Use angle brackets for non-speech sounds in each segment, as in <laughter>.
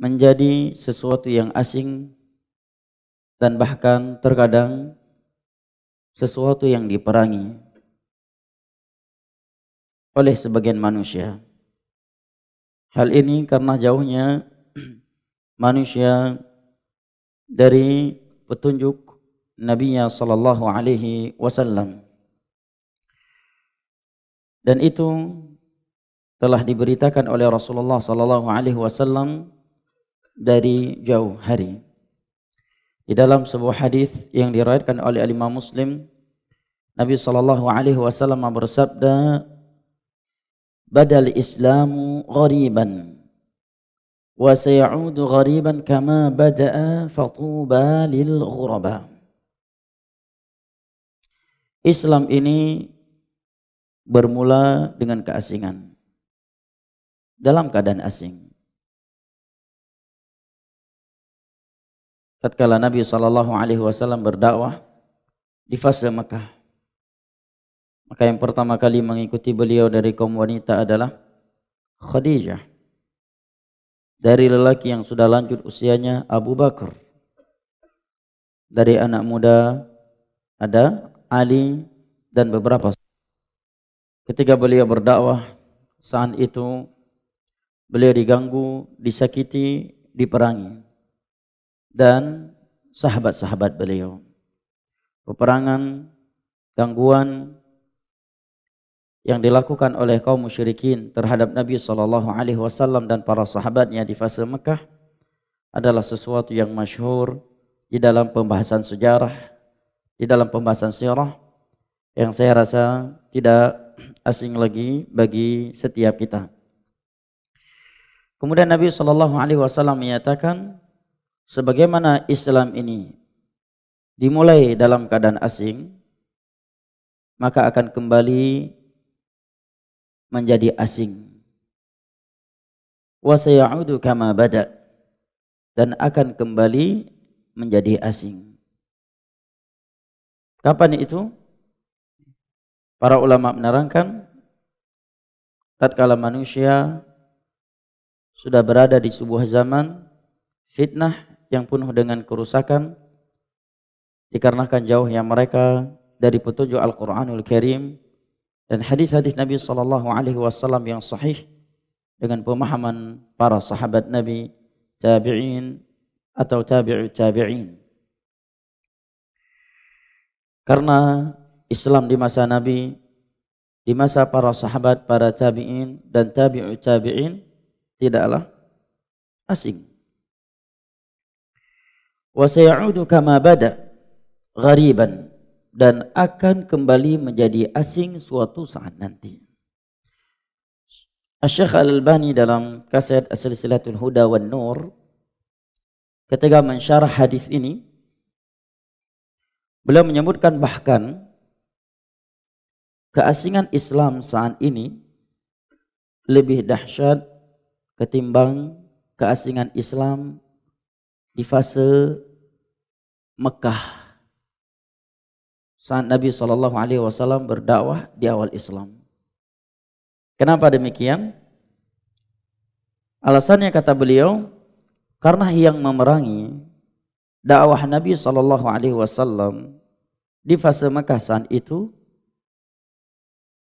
menjadi sesuatu yang asing dan bahkan terkadang sesuatu yang diperangi oleh sebagian manusia. Hal ini karena jauhnya <clears throat> manusia dari petunjuk Nabi sallallahu alaihi wasallam. Dan itu telah diberitakan oleh Rasulullah sallallahu alaihi wasallam dari jauh hari. Di dalam sebuah hadis yang diriwayatkan oleh Al Muslim, Nabi sallallahu alaihi wasallam bersabda, "Badal Islamu ghariban wa sayaudu ghariban kama bada'a fatuba lil ghuraba." Islam ini bermula dengan keasingan. Dalam keadaan asing. tatkala Nabi sallallahu alaihi wasallam berdakwah di fase Mekah. Maka yang pertama kali mengikuti beliau dari kaum wanita adalah Khadijah. Dari lelaki yang sudah lanjut usianya Abu Bakar. Dari anak muda ada Ali dan beberapa Ketika beliau berdakwah saat itu beliau diganggu, disakiti, diperangi dan sahabat-sahabat beliau. Peperangan, gangguan yang dilakukan oleh kaum musyrikin terhadap Nabi sallallahu alaihi wasallam dan para sahabatnya di fase Mekah adalah sesuatu yang masyhur di dalam pembahasan sejarah, di dalam pembahasan sirah yang saya rasa tidak asing lagi bagi setiap kita. Kemudian Nabi sallallahu alaihi wasallam menyatakan sebagaimana Islam ini dimulai dalam keadaan asing maka akan kembali menjadi asing wa sayaudu kama bada dan akan kembali menjadi asing kapan itu para ulama menerangkan tatkala manusia sudah berada di sebuah zaman fitnah yang penuh dengan kerusakan dikarenakan jauhnya mereka dari petunjuk Al-Qur'anul Karim dan hadis-hadis Nabi sallallahu alaihi wasallam yang sahih dengan pemahaman para sahabat Nabi tabi'in atau tabi'u tabi'in karena Islam di masa Nabi di masa para sahabat para tabi'in dan tabi'u tabi'in tidaklah asing wa sayaudu kama bada ghariban dan akan kembali menjadi asing suatu saat nanti. Asy-Syaikh Al-Albani dalam kaset as Huda wan Nur ketika mensyarah hadis ini beliau menyebutkan bahkan keasingan Islam saat ini lebih dahsyat ketimbang keasingan Islam di fase Mekah saat Nabi sallallahu alaihi wasallam berdakwah di awal Islam. Kenapa demikian? Alasannya kata beliau karena yang memerangi dakwah Nabi sallallahu alaihi wasallam di fase Mekah saat itu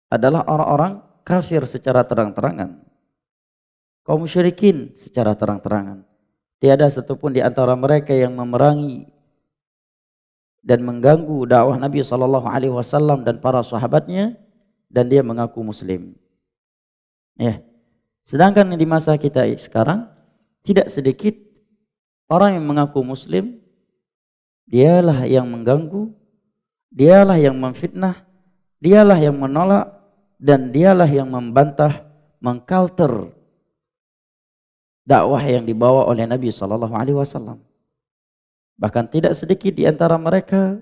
adalah orang-orang kafir secara terang-terangan. Kaum musyrikin secara terang-terangan tiada satupun di antara mereka yang memerangi dan mengganggu dakwah Nabi sallallahu alaihi wasallam dan para sahabatnya dan dia mengaku muslim. Ya. Sedangkan di masa kita sekarang tidak sedikit orang yang mengaku muslim dialah yang mengganggu, dialah yang memfitnah, dialah yang menolak dan dialah yang membantah mengkalter dakwah yang dibawa oleh Nabi sallallahu alaihi wasallam. Bahkan tidak sedikit di antara mereka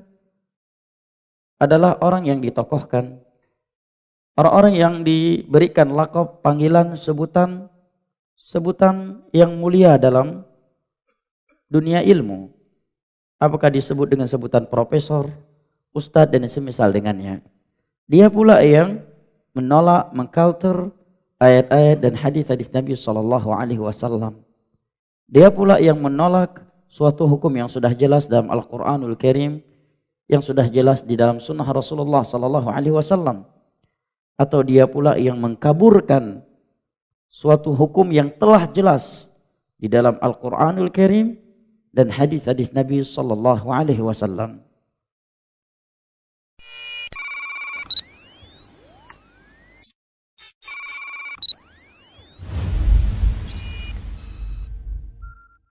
adalah orang yang ditokohkan, orang-orang yang diberikan lakop panggilan sebutan sebutan yang mulia dalam dunia ilmu. Apakah disebut dengan sebutan profesor, ustadz dan semisal dengannya. Dia pula yang menolak mengkalter ayat-ayat dan hadis-hadis Nabi sallallahu alaihi wasallam. Dia pula yang menolak suatu hukum yang sudah jelas dalam Al-Qur'anul Karim yang sudah jelas di dalam sunnah Rasulullah sallallahu alaihi wasallam atau dia pula yang mengkaburkan suatu hukum yang telah jelas di dalam Al-Qur'anul Karim dan hadis-hadis Nabi sallallahu alaihi wasallam.